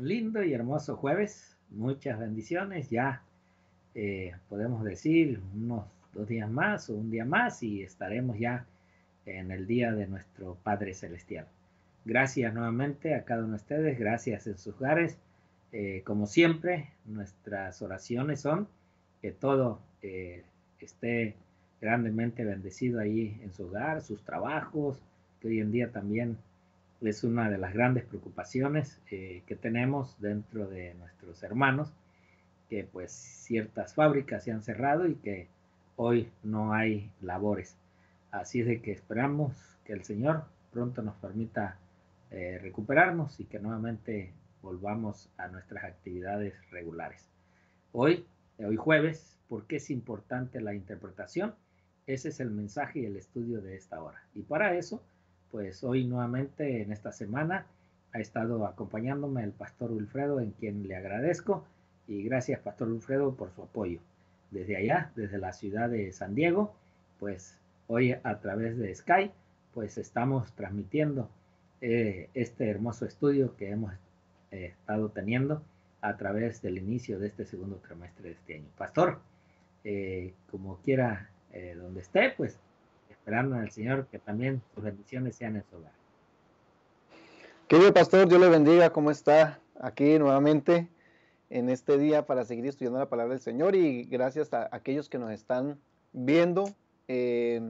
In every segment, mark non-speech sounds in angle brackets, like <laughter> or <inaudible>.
lindo y hermoso jueves. Muchas bendiciones. Ya eh, podemos decir unos dos días más o un día más y estaremos ya en el día de nuestro Padre Celestial. Gracias nuevamente a cada uno de ustedes. Gracias en sus hogares. Eh, como siempre, nuestras oraciones son que todo eh, esté grandemente bendecido ahí en su hogar, sus trabajos, que hoy en día también es una de las grandes preocupaciones eh, que tenemos dentro de nuestros hermanos, que pues ciertas fábricas se han cerrado y que hoy no hay labores. Así es de que esperamos que el Señor pronto nos permita eh, recuperarnos y que nuevamente volvamos a nuestras actividades regulares. Hoy, hoy jueves, ¿por qué es importante la interpretación? Ese es el mensaje y el estudio de esta hora. Y para eso pues hoy nuevamente en esta semana ha estado acompañándome el pastor Wilfredo, en quien le agradezco. Y gracias, pastor Wilfredo, por su apoyo. Desde allá, desde la ciudad de San Diego, pues hoy a través de Skype, pues estamos transmitiendo eh, este hermoso estudio que hemos eh, estado teniendo a través del inicio de este segundo trimestre de este año. Pastor, eh, como quiera donde esté, pues en al Señor, que también sus bendiciones sean en su hogar. Querido pastor, Dios le bendiga, ¿cómo está? Aquí nuevamente en este día para seguir estudiando la palabra del Señor y gracias a aquellos que nos están viendo eh,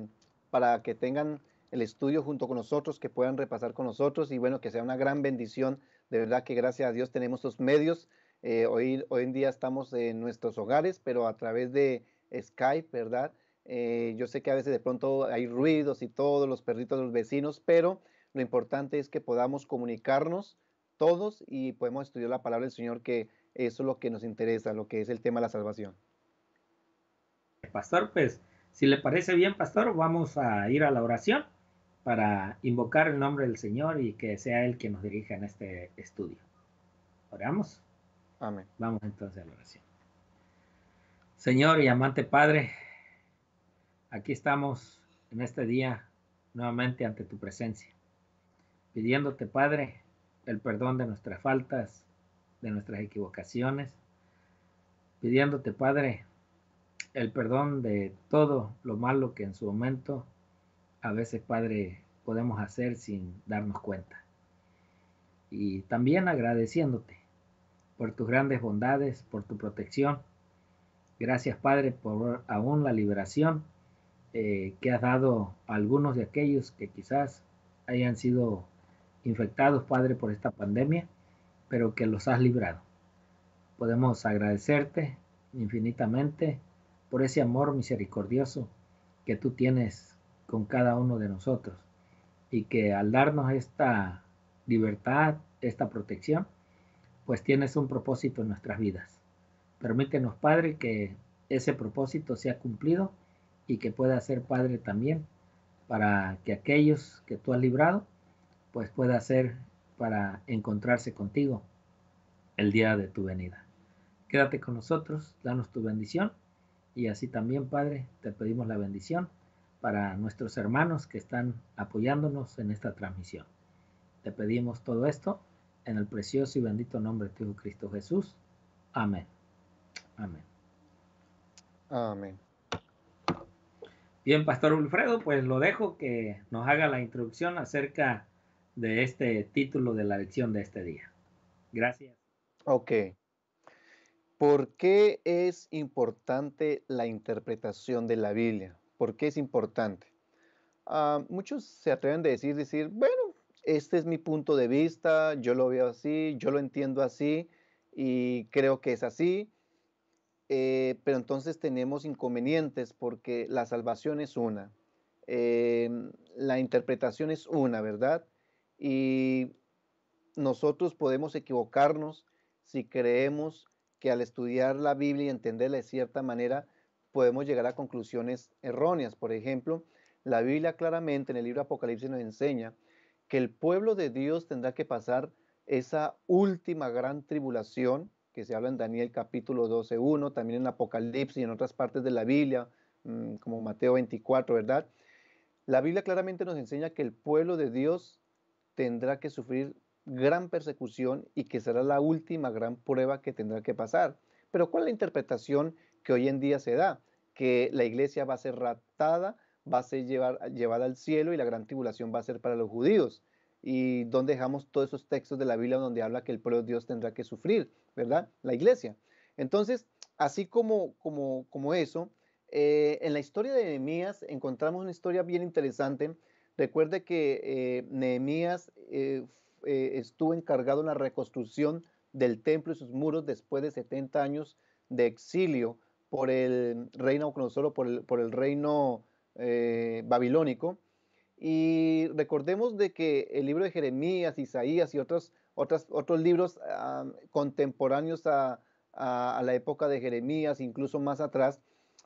para que tengan el estudio junto con nosotros, que puedan repasar con nosotros y bueno, que sea una gran bendición. De verdad que gracias a Dios tenemos los medios. Eh, hoy, hoy en día estamos en nuestros hogares, pero a través de Skype, ¿verdad? Eh, yo sé que a veces de pronto hay ruidos y todos los perritos de los vecinos, pero lo importante es que podamos comunicarnos todos y podemos estudiar la palabra del Señor, que eso es lo que nos interesa, lo que es el tema de la salvación. Pastor, pues, si le parece bien, pastor, vamos a ir a la oración para invocar el nombre del Señor y que sea Él quien nos dirija en este estudio. Oramos. Amén. Vamos entonces a la oración. Señor y amante Padre, aquí estamos en este día nuevamente ante tu presencia, pidiéndote, Padre, el perdón de nuestras faltas, de nuestras equivocaciones, pidiéndote, Padre, el perdón de todo lo malo que en su momento a veces, Padre, podemos hacer sin darnos cuenta. Y también agradeciéndote por tus grandes bondades, por tu protección. Gracias, Padre, por aún la liberación eh, que has dado a algunos de aquellos que quizás hayan sido infectados, Padre, por esta pandemia, pero que los has librado. Podemos agradecerte infinitamente por ese amor misericordioso que tú tienes con cada uno de nosotros y que al darnos esta libertad, esta protección, pues tienes un propósito en nuestras vidas. Permítenos, Padre, que ese propósito sea cumplido y que pueda ser padre también, para que aquellos que tú has librado, pues pueda ser para encontrarse contigo el día de tu venida. Quédate con nosotros, danos tu bendición y así también, Padre, te pedimos la bendición para nuestros hermanos que están apoyándonos en esta transmisión. Te pedimos todo esto en el precioso y bendito nombre de tu Cristo Jesús. Amén. Amén. Amén. Bien, Pastor Wilfredo, pues lo dejo que nos haga la introducción acerca de este título de la lección de este día. Gracias. Ok. ¿Por qué es importante la interpretación de la Biblia? ¿Por qué es importante? Ah, muchos se atreven a decir, decir, bueno, este es mi punto de vista, yo lo veo así, yo lo entiendo así y creo que es así. Eh, pero entonces tenemos inconvenientes porque la salvación es una, em, la interpretación es una, ¿verdad? Y nosotros podemos equivocarnos si creemos que al estudiar la Biblia y entenderla de cierta manera, podemos llegar a conclusiones erróneas. Por ejemplo, la Biblia claramente en el libro Apocalipsis nos enseña que el pueblo de Dios tendrá que pasar esa última gran tribulación que se habla en Daniel capítulo 12, 1, también en Apocalipsis y en otras partes de la Biblia, mm, como Mateo 24, ¿verdad? La Biblia claramente nos enseña que el pueblo de Dios tendrá que sufrir gran persecución y que será la última gran prueba que tendrá que pasar. Pero ¿cuál es la interpretación que hoy en día se da? Que la iglesia va a ser raptada, va a ser llevada al cielo y la gran tribulación va a ser para los judíos. ¿Y dónde dejamos todos esos textos de la Biblia donde habla que el pueblo de Dios tendrá que sufrir? ¿verdad? La iglesia. Entonces, así como, como, eso, eh, en la historia de Nehemías encontramos una historia bien interesante. Recuerde que eh, Nehemías eh, eh, estuvo encargado de la reconstrucción del templo y sus muros después de 70 años de exilio por el reino solo por el, por el reino babilónico. Y recordemos de que el libro de Jeremías, Isaías y otros otros libros ah, contemporáneos a, la época de Jeremías, incluso más atrás,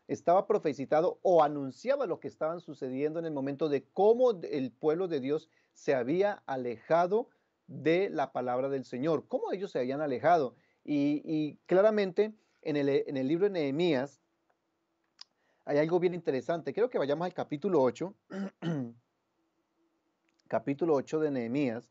estaba profecitado o anunciaba lo que estaban sucediendo en el momento de cómo el pueblo de Dios se había alejado de la palabra del Señor, cómo ellos se habían alejado. Y, claramente en el, en el libro de Nehemías hay algo bien interesante. Creo que vayamos al capítulo 8, <clears throat> capítulo 8 de Nehemías.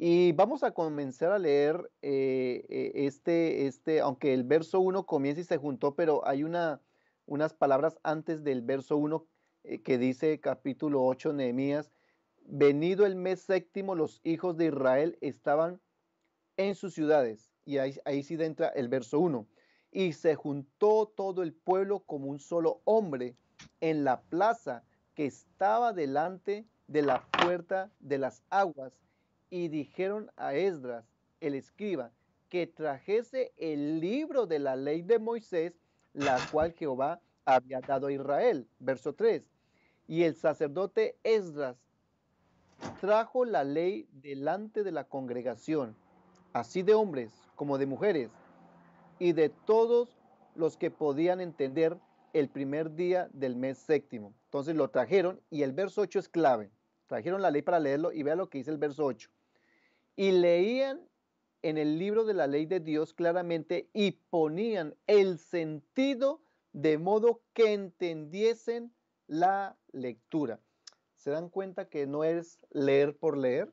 Y vamos a comenzar a leer eh, eh, este, este, aunque el verso 1 comienza y se juntó, pero hay una, unas palabras antes del verso 1 eh, que dice capítulo 8 Nehemías, venido el mes séptimo los hijos de Israel estaban en sus ciudades, y ahí, ahí sí entra el verso 1, y se juntó todo el pueblo como un solo hombre en la plaza que estaba delante de la puerta de las aguas y dijeron a Esdras, el escriba, que trajese el libro de la ley de Moisés, la <laughs> cual Jehová había dado a Israel. Verso 3. Y el sacerdote Esdras trajo la ley delante de la congregación, así de hombres como de mujeres, y de todos los que podían entender el primer día del mes séptimo. Entonces lo trajeron y el verso 8 es clave. Trajeron la ley para leerlo y vea lo que dice el verso 8 y leían en el libro de la ley de Dios claramente y ponían el sentido de modo que entendiesen la lectura. ¿Se dan cuenta que no es leer por leer?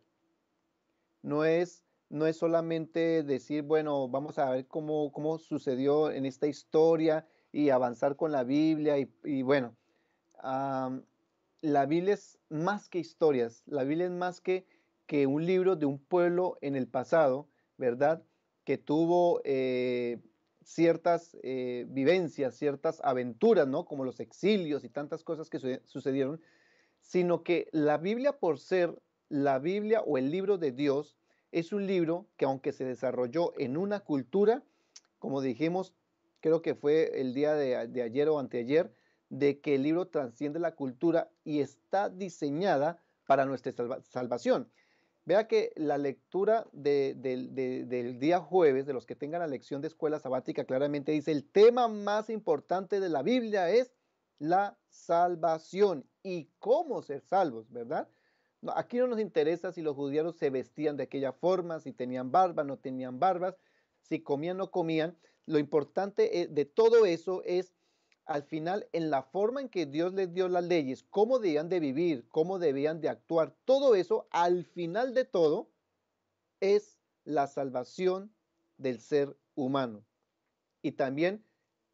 No es, no es solamente decir, bueno, vamos a ver cómo, cómo sucedió en esta historia y avanzar con la Biblia y, bueno. la Biblia es más que historias, la Biblia es más que que un libro de un pueblo en el pasado, ¿verdad? Que tuvo eh, ciertas eh, vivencias, ciertas aventuras, ¿no? Como los exilios y tantas cosas que sucedieron, sino que la Biblia, por ser la Biblia o el libro de Dios, es un libro que aunque se desarrolló en una cultura, como dijimos, creo que fue el día de, ayer o anteayer, de que el libro trasciende la cultura y está diseñada para nuestra salvación. Vea que la lectura del día jueves, de los que tengan la lección de escuela sabática, claramente dice, el tema más importante de la Biblia es la salvación y cómo ser salvos, ¿verdad? aquí no nos interesa si los judíos se vestían de aquella forma, si tenían barba, no tenían barbas, si comían, no comían. Lo importante eh, de todo eso es al final en la forma en que Dios les dio las leyes, cómo debían de vivir, cómo debían de actuar, todo eso, al final de todo, es la salvación del ser humano. Y también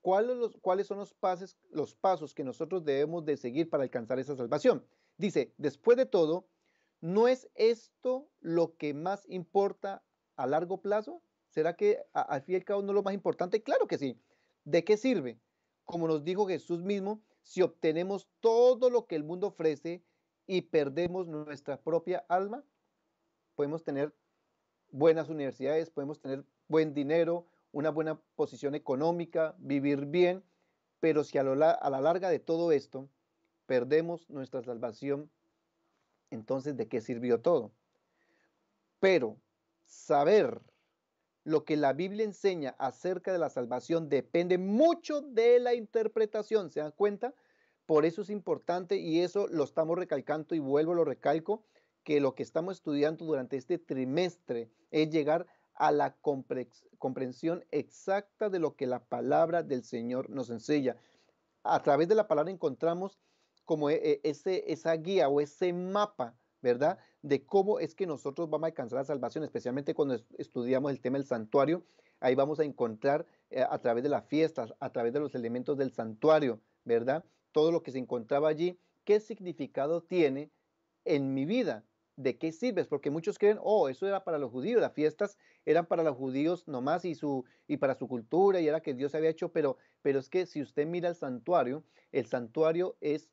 cuáles son los, los pasos que nosotros debemos de seguir para alcanzar esa salvación. Dice, después de todo, ¿no es esto lo que más importa a largo plazo? ¿Será que al fin y al cabo no es lo más importante? Claro que sí. ¿De qué sirve? como nos dijo Jesús mismo, si obtenemos todo lo que el mundo ofrece y perdemos nuestra propia alma, podemos tener buenas universidades, podemos tener buen dinero, una buena posición económica, vivir bien, pero si a, lo, a la larga de todo esto perdemos nuestra salvación, entonces ¿de qué sirvió todo? Pero saber lo que la Biblia enseña acerca de la salvación depende mucho de la interpretación, ¿se dan cuenta? Por eso es importante y eso lo estamos recalcando y vuelvo, lo recalco, que lo que estamos estudiando durante este trimestre es llegar a la comprensión exacta de lo que la palabra del Señor nos enseña. A través de la palabra encontramos como e, e, ese, esa guía o ese mapa ¿verdad? De cómo es que nosotros vamos a alcanzar la salvación, especialmente cuando estudiamos el tema del santuario. Ahí vamos a encontrar eh, a través de las fiestas, a través de los elementos del santuario, ¿verdad? Todo lo que se encontraba allí, qué significado tiene en mi vida, de qué sirve?, porque muchos creen, oh, eso era para los judíos, las fiestas eran para los judíos nomás y, su, y para su cultura y era que Dios había hecho, pero, pero es que si usted mira el santuario, el santuario es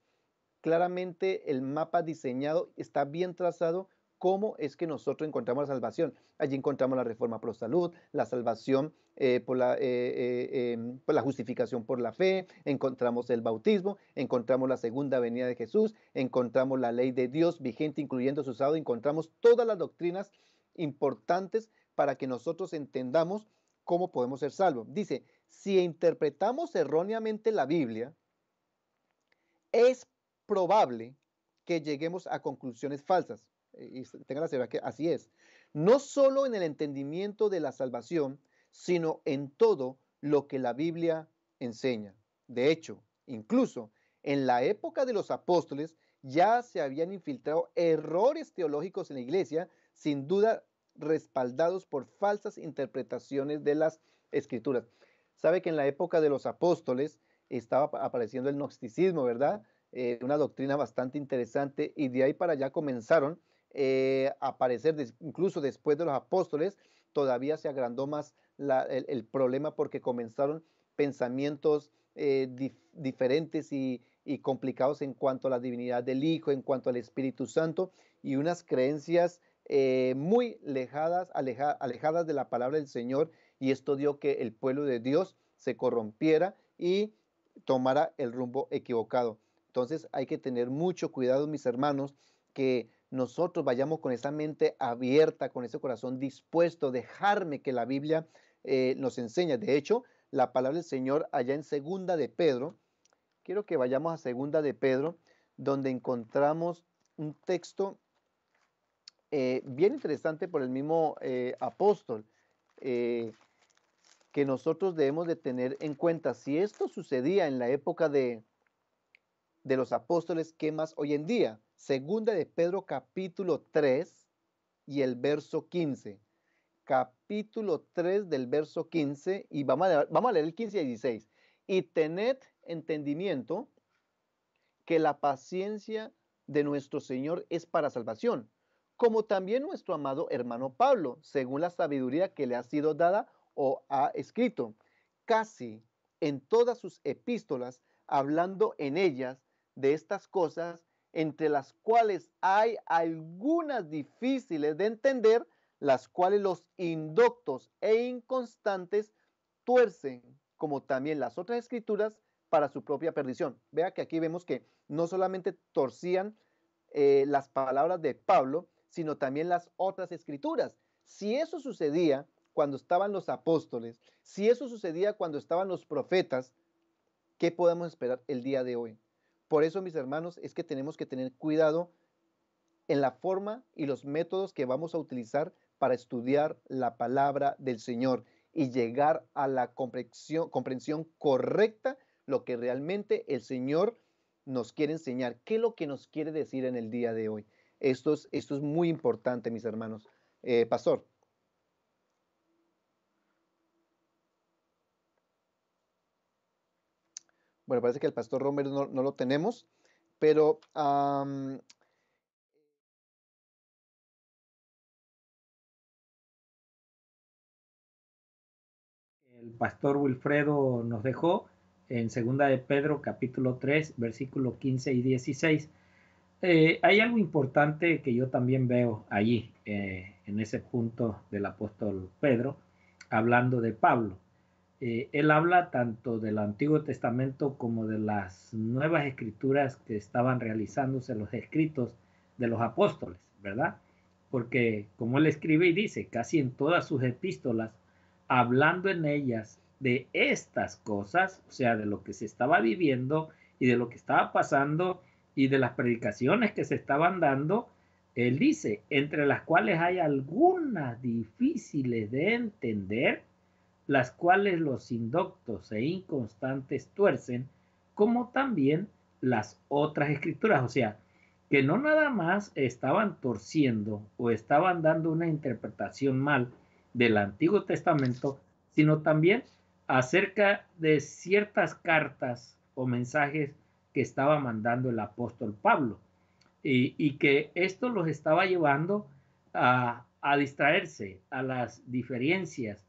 claramente el mapa diseñado está bien trazado cómo es que nosotros encontramos la salvación. Allí encontramos la reforma pro salud, la salvación eh, por, la, eh, eh, em, por, la, justificación por la fe, encontramos el bautismo, encontramos la segunda venida de Jesús, encontramos la ley de Dios vigente, incluyendo su sábado, encontramos todas las doctrinas importantes para que nosotros entendamos cómo podemos ser salvos. Dice, si interpretamos erróneamente la Biblia, es probable que lleguemos a conclusiones falsas. Eh, y tengan la que así es. No solo en el entendimiento de la salvación, sino en todo lo que la Biblia enseña. De hecho, incluso en la época de los apóstoles ya se habían infiltrado errores teológicos en la iglesia, sin duda respaldados por falsas interpretaciones de las escrituras. Sabe que en la época de los apóstoles estaba apareciendo el gnosticismo, ¿verdad? Eh, una doctrina bastante interesante y de ahí para allá comenzaron eh, a aparecer, incluso después de los apóstoles, todavía se agrandó más el, problema porque comenzaron pensamientos eh, diferentes y, complicados en cuanto a la divinidad del Hijo, en cuanto al Espíritu Santo y unas creencias muy lejadas, alejadas de la palabra del Señor, y esto dio que el pueblo de Dios se corrompiera y tomara el rumbo equivocado. Entonces hay que tener mucho cuidado, mis hermanos, que nosotros vayamos con esa mente abierta, con ese corazón dispuesto, dejarme que la Biblia eh, nos enseñe. De hecho, la palabra del Señor allá en segunda de Pedro, quiero que vayamos a segunda de Pedro, donde encontramos un texto eh, bien interesante por el mismo eh, apóstol, que nosotros debemos de tener en cuenta. Si esto sucedía en la época de, de los apóstoles que más hoy en día. Segunda de Pedro capítulo 3 y el verso 15. Capítulo 3 del verso 15 y vamos a, leer, vamos a leer el 15 y 16. Y tened entendimiento que la paciencia de nuestro Señor es para salvación, como también nuestro amado hermano Pablo, según la sabiduría que le ha sido dada o ha escrito, casi en todas sus epístolas, hablando en ellas de estas cosas, entre las cuales hay algunas difíciles de entender, las cuales los inductos e inconstantes tuercen, como también las otras escrituras, para su propia perdición. Vea que aquí vemos que no solamente torcían eh, las palabras de Pablo, sino también las otras escrituras. Si eso sucedía cuando estaban los apóstoles, si eso sucedía cuando estaban los profetas, ¿qué podemos esperar el día de hoy? Por eso, mis hermanos, es que tenemos que tener cuidado en la forma y los métodos que vamos a utilizar para estudiar la palabra del Señor y llegar a la comprensión, correcta lo que realmente el Señor nos quiere enseñar, qué es lo que nos quiere decir en el día de hoy. Esto es, esto es muy importante, mis hermanos. Eh, pastor. bueno, parece que el pastor Romero no, lo tenemos, pero el pastor Wilfredo nos dejó en segunda de Pedro capítulo 3 versículo 15 y 16. Eh, hay algo importante que yo también veo allí, eh, en ese punto del apóstol Pedro, hablando de Pablo. Eh, él habla tanto del Antiguo Testamento como de las nuevas escrituras que estaban realizándose los escritos de los apóstoles, ¿verdad? Porque como él escribe y dice, casi en todas sus epístolas, hablando en ellas de estas cosas, o sea, de lo que se estaba viviendo y de lo que estaba pasando y de las predicaciones que se estaban dando, él dice, entre las cuales hay algunas difíciles de entender, las cuales los indoctos e inconstantes tuercen, como también las otras escrituras. O sea, que no nada más estaban torciendo o estaban dando una interpretación mal del Antiguo Testamento, sino también acerca de ciertas cartas o mensajes que estaba mandando el apóstol Pablo y, que esto los estaba llevando a distraerse a las diferencias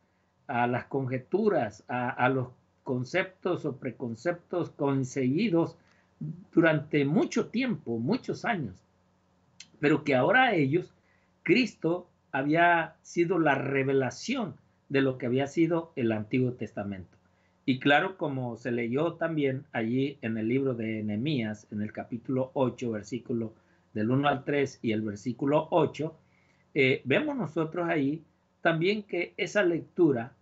a las conjeturas, a, los conceptos o preconceptos conseguidos durante mucho tiempo, muchos años, pero que ahora ellos, Cristo había sido la revelación de lo que había sido el Antiguo Testamento. Y claro, como se leyó también allí en el libro de enemías en el capítulo 8, versículo del 1 al 3 y el versículo 8, eh, vemos nosotros ahí también que esa lectura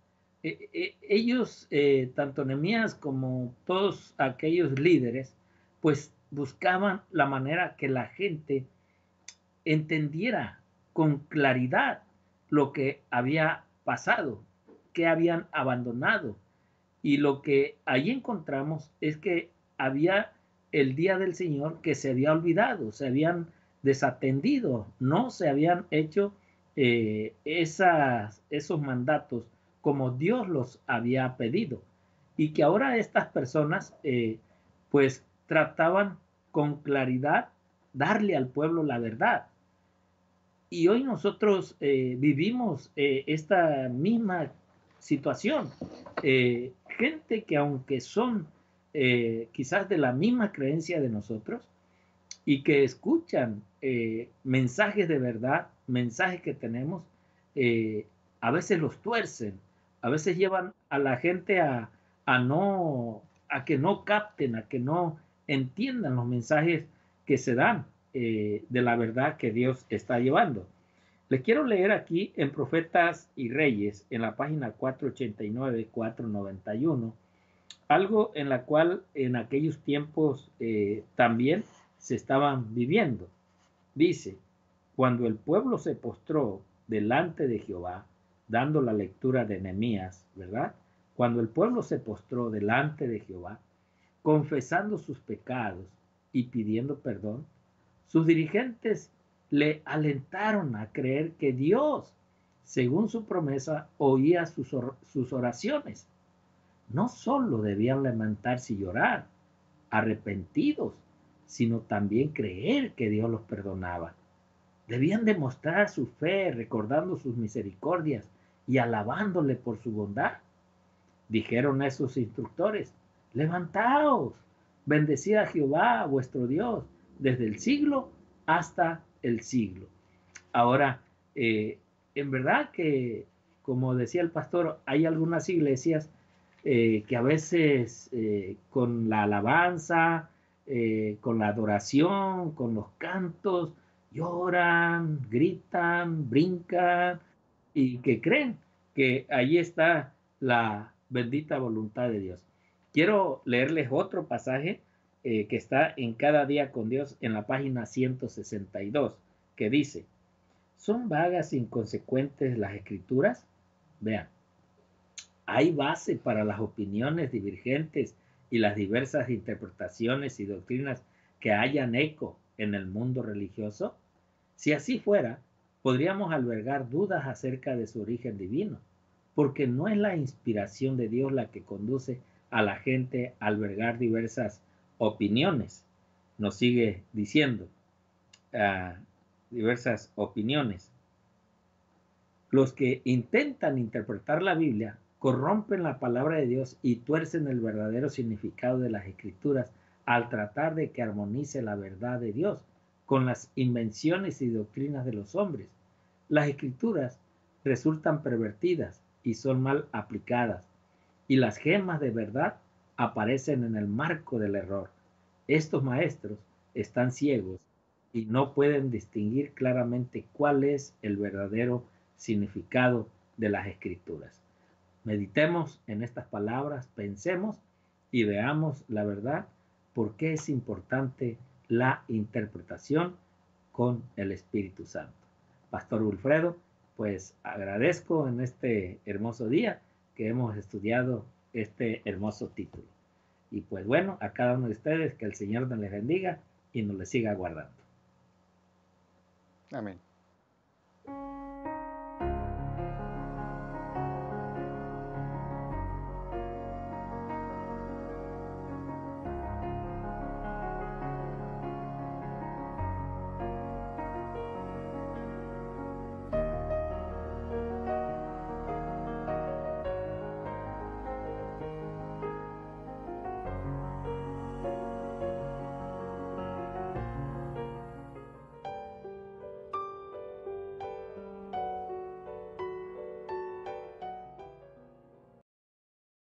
eh, eh, ellos, eh, tanto Nemías como todos aquellos líderes, pues buscaban la manera que la gente entendiera con claridad lo que había pasado, que habían abandonado. Y lo que ahí encontramos es que había el día del Señor que se había olvidado, se habían desatendido, no se habían hecho esas, esos mandatos como Dios los había pedido y que ahora estas personas eh, pues trataban con claridad darle al pueblo la verdad. Y hoy nosotros eh, vivimos eh, esta misma situación. gente que aunque son quizás de la misma creencia de nosotros y que escuchan mensajes de verdad, mensajes que tenemos, a veces los tuercen a veces llevan a la gente a, a no, a que no capten, a que no entiendan los mensajes que se dan eh, de la verdad que Dios está llevando. Les quiero leer aquí en Profetas y Reyes, en la página 489-491, algo en la cual en aquellos tiempos eh, también se estaban viviendo. Dice, cuando el pueblo se postró delante de Jehová dando la lectura de Nehemías, ¿verdad? Cuando el pueblo se postró delante de Jehová, confesando sus pecados y pidiendo perdón, sus dirigentes le alentaron a creer que Dios, según su promesa, oía sus, oraciones. No solo debían levantarse y llorar, arrepentidos, sino también creer que Dios los perdonaba. Debían demostrar su fe recordando sus misericordias y alabándole por su bondad. Dijeron a esos instructores, levantaos, bendecida a Jehová, vuestro Dios, desde el siglo hasta el siglo. Ahora, eh, en verdad que, como decía el pastor, hay algunas iglesias eh, que a veces eh, con la alabanza, con la adoración, con los cantos, lloran, gritan, brincan, y que creen que ahí está la bendita voluntad de Dios. Quiero leerles otro pasaje eh, que está en Cada día con Dios en la página 162, que dice, ¿son vagas e inconsecuentes las escrituras? Vean, hay base para las opiniones divergentes y las diversas interpretaciones y doctrinas que hayan eco en el mundo religioso? Si así fuera, podríamos albergar dudas acerca de su origen divino, porque no es la inspiración de Dios la que conduce a la gente a albergar diversas opiniones. Nos sigue diciendo ah, diversas opiniones. Los que intentan interpretar la Biblia corrompen la palabra de Dios y tuercen el verdadero significado de las escrituras al tratar de que armonice la verdad de Dios con las invenciones y doctrinas de los hombres. Las escrituras resultan pervertidas y son mal aplicadas, y las gemas de verdad aparecen en el marco del error. Estos maestros están ciegos y no pueden distinguir claramente cuál es el verdadero significado de las escrituras. Meditemos en estas palabras, pensemos y veamos la verdad, por qué es importante la interpretación con el Espíritu Santo. Pastor Wilfredo, pues agradezco en este hermoso día que hemos estudiado este hermoso título. Y pues bueno, a cada uno de ustedes que el Señor nos les bendiga y nos les siga guardando. Amén.